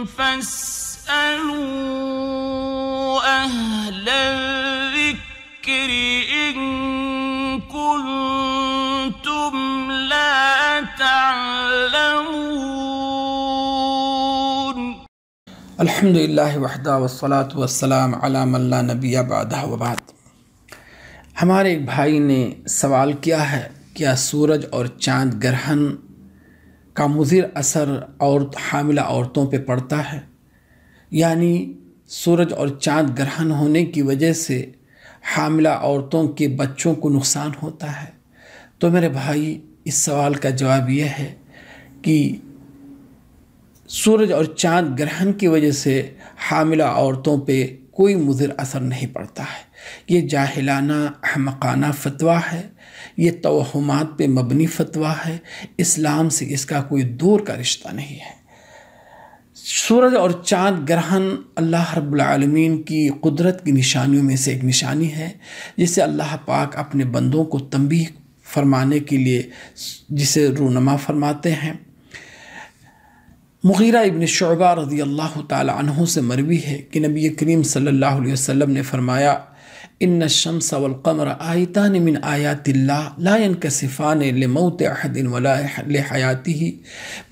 الحمد للہ وحدہ وسلاۃ وسلام علام اللہ نبی عباد وباد ہمارے ایک بھائی نے سوال کیا ہے کیا سورج اور چاند گرہن کا مضر اثر عورت حاملہ عورتوں پہ پڑتا ہے یعنی سورج اور چاند گرہن ہونے کی وجہ سے حاملہ عورتوں کے بچوں کو نقصان ہوتا ہے تو میرے بھائی اس سوال کا جواب یہ ہے کہ سورج اور چاند گرہن کی وجہ سے حاملہ عورتوں پہ کوئی مضر اثر نہیں پڑتا ہے یہ جاہلانہ احمقانہ فتویٰ ہے یہ توہمات پہ مبنی فتویٰ ہے اسلام سے اس کا کوئی دور کا رشتہ نہیں ہے سورج اور چاند گرہن اللہ رب العالمین کی قدرت کی نشانیوں میں سے ایک نشانی ہے جسے اللہ پاک اپنے بندوں کو تنبیہ فرمانے کے لیے جسے رونما فرماتے ہیں مغیرہ ابن شعبہ رضی اللہ تعالی عنہ سے مروی ہے کہ نبی کریم صلی اللہ علیہ وسلم نے فرمایا ان الشمس والقمر آیتان من آیات اللہ لا ینکسفان لموت احد ولا لحیاته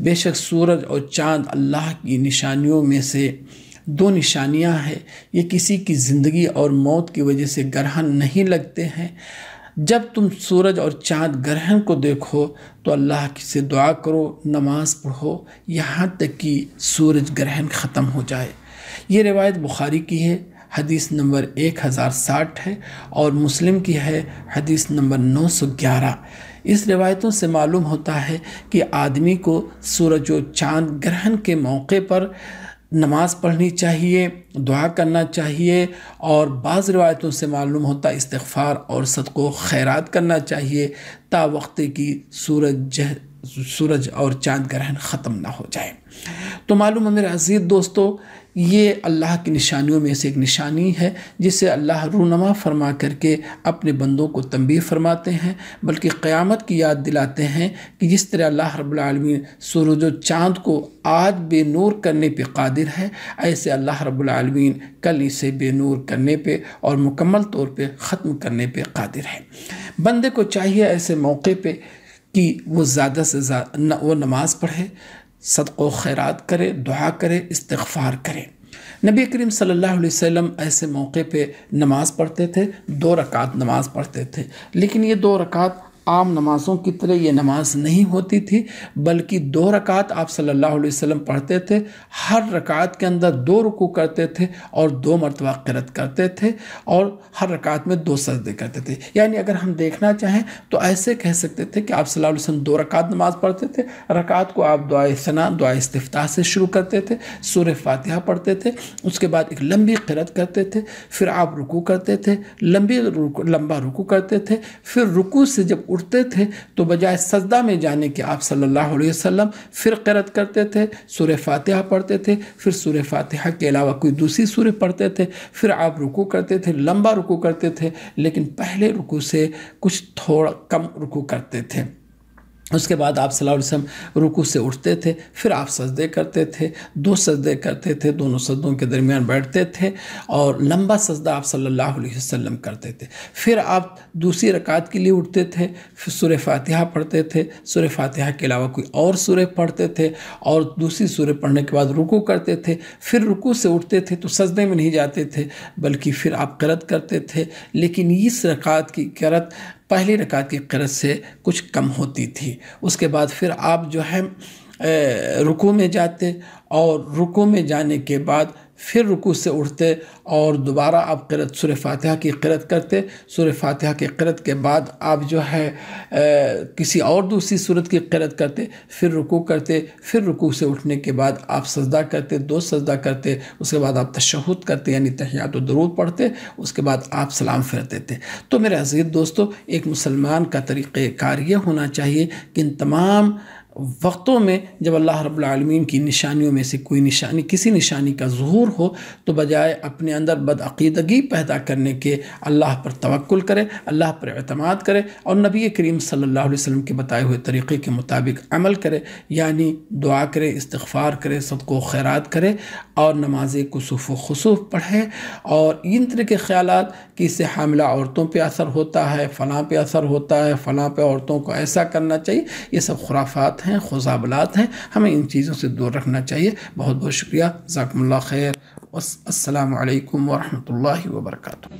بے شک سورج اور چاند اللہ کی نشانیوں میں سے دو نشانیاں ہیں یہ کسی کی زندگی اور موت کی وجہ سے گرہن نہیں لگتے ہیں جب تم سورج اور چاند گرہن کو دیکھو تو اللہ سے دعا کرو نماز پڑھو یہاں تک کہ سورج گرہن ختم ہو جائے یہ روایت بخاری کی ہے حدیث نمبر ایک ہزار ساٹھ ہے اور مسلم کی ہے حدیث نمبر نو سو گیارہ اس روایتوں سے معلوم ہوتا ہے کہ آدمی کو سورج و چاند گرہن کے موقع پر نماز پڑھنی چاہیے دعا کرنا چاہیے اور بعض روایتوں سے معلوم ہوتا استغفار اور صدق و خیرات کرنا چاہیے تا وقت کی سورج سورج اور چاند گرہن ختم نہ ہو جائے تو معلوم ہے میرے عزیز دوستو یہ اللہ کی نشانیوں میں سے ایک نشانی ہے جسے اللہ رونما فرما کر کے اپنے بندوں کو تنبیہ فرماتے ہیں بلکہ قیامت کی یاد دلاتے ہیں کہ جس طرح اللہ رب العالمین سورج و چاند کو آج بے نور کرنے پہ قادر ہے ایسے اللہ رب العالمین کل اسے بے نور کرنے پہ اور مکمل طور پہ ختم کرنے پہ قادر ہے بندے کو چاہیے ایسے موقع پہ کہ وہ زیادہ سے زیادہ وہ نماز پڑھے صدق و خیرات کرے دعا کرے استغفار کرے نبی کریم صلی اللہ علیہ وسلم ایسے موقع پہ نماز پڑھتے تھے دو رکعت نماز پڑھتے تھے لیکن یہ دو رکعت عام نمازوں کی طرح یہ نماز نہیں ہوتی تھی بلکہ دو رکعت آپ صلی اللہ علیہ وسلم پڑھتے تھے ہر رکعت کے اندر دو رکو کرتے تھے اور دو مرتبہ قرت کرتے تھے اور ہر رکعت میں دو سجدے کرتے تھے یعنی اگر ہم دیکھنا چاہیں تو ایسے کہہ سکتے تھے کہ آپ صلی اللہ علیہ وسلم دو رکعت نماز پڑھتے تھے رکعت کو آپ دعائے ثنا دعا استفتاح سے شروع کرتے تھے سورہ فاتحہ پڑھتے تھے اس کے بعد ایک لمبی قرت کرتے تھے پھر آپ رکو کرتے تھے لمبی لمبا رکو کرتے تھے پھر رکو سے جب اٹھتے تھے تو بجائے سجدہ میں جانے کے آپ صلی اللہ علیہ وسلم پھر قرت کرتے تھے سور فاتحہ پڑھتے تھے پھر سور فاتحہ کے علاوہ کوئی دوسری سور پڑھتے تھے پھر آپ رکو کرتے تھے لمبا رکو کرتے تھے لیکن پہلے رکو سے کچھ تھوڑا کم رکو کرتے تھے اس کے بعد آپ صلی اللہ علیہ وسلم رکو سے اٹھتے تھے پھر آپ سجدے کرتے تھے دو سجدے کرتے تھے دونوں سجدوں کے درمیان بیٹھتے تھے اور لمبا سجدہ آپ صلی اللہ علیہ وسلم کرتے تھے پھر آپ دوسری رکعت کے لیے اٹھتے تھے پھر سور فاتحہ پڑھتے تھے سور فاتحہ کے علاوہ کوئی اور سورے پڑھتے تھے اور دوسری سورے پڑھنے کے بعد رکو کرتے تھے پھر رکو سے اٹھتے تھے تو سجدے میں نہیں جاتے تھے بلکہ پھر آپ غرت کرتے تھے لیکن اس رکعت کی کرت پہلی رکعت کی قرض سے کچھ کم ہوتی تھی اس کے بعد پھر آپ جو ہے رکو میں جاتے اور رکو میں جانے کے بعد پھر رکو سے اٹھتے اور دوبارہ آپ قرت سور فاتحہ کی قرت کرتے سور فاتحہ کی قرت کے بعد آپ جو ہے کسی اور دوسری صورت کی قرت کرتے پھر رکوع کرتے پھر رکوع سے اٹھنے کے بعد آپ سجدہ کرتے دو سجدہ کرتے اس کے بعد آپ تشہد کرتے یعنی تحیات و درود پڑھتے اس کے بعد آپ سلام پھیر دیتے تو میرے عزیز دوستو ایک مسلمان کا طریقہ کار یہ ہونا چاہیے کہ ان تمام وقتوں میں جب اللہ رب العالمین کی نشانیوں میں سے کوئی نشانی کسی نشانی کا ظہور ہو تو بجائے اپنے اندر بدعقیدگی پیدا کرنے کے اللہ پر توقل کرے اللہ پر اعتماد کرے اور نبی کریم صلی اللہ علیہ وسلم کے بتائے ہوئے طریقے کے مطابق عمل کرے یعنی دعا کرے استغفار کرے صدق و خیرات کرے اور نماز کسوف و خصوف پڑھے اور ان طرح کے خیالات کہ اس سے حاملہ عورتوں پہ اثر ہوتا ہے فلاں پہ اثر ہوتا ہے فلاں پہ عورتوں کو ایسا کرنا چاہیے یہ سب خرافات ہیں خوشابلات ہیں ہمیں ان چیزوں سے دور رکھنا چاہیے بہت بہت شکریہ ذاکم اللہ خیر السلام علیکم ورحمۃ اللہ وبرکاتہ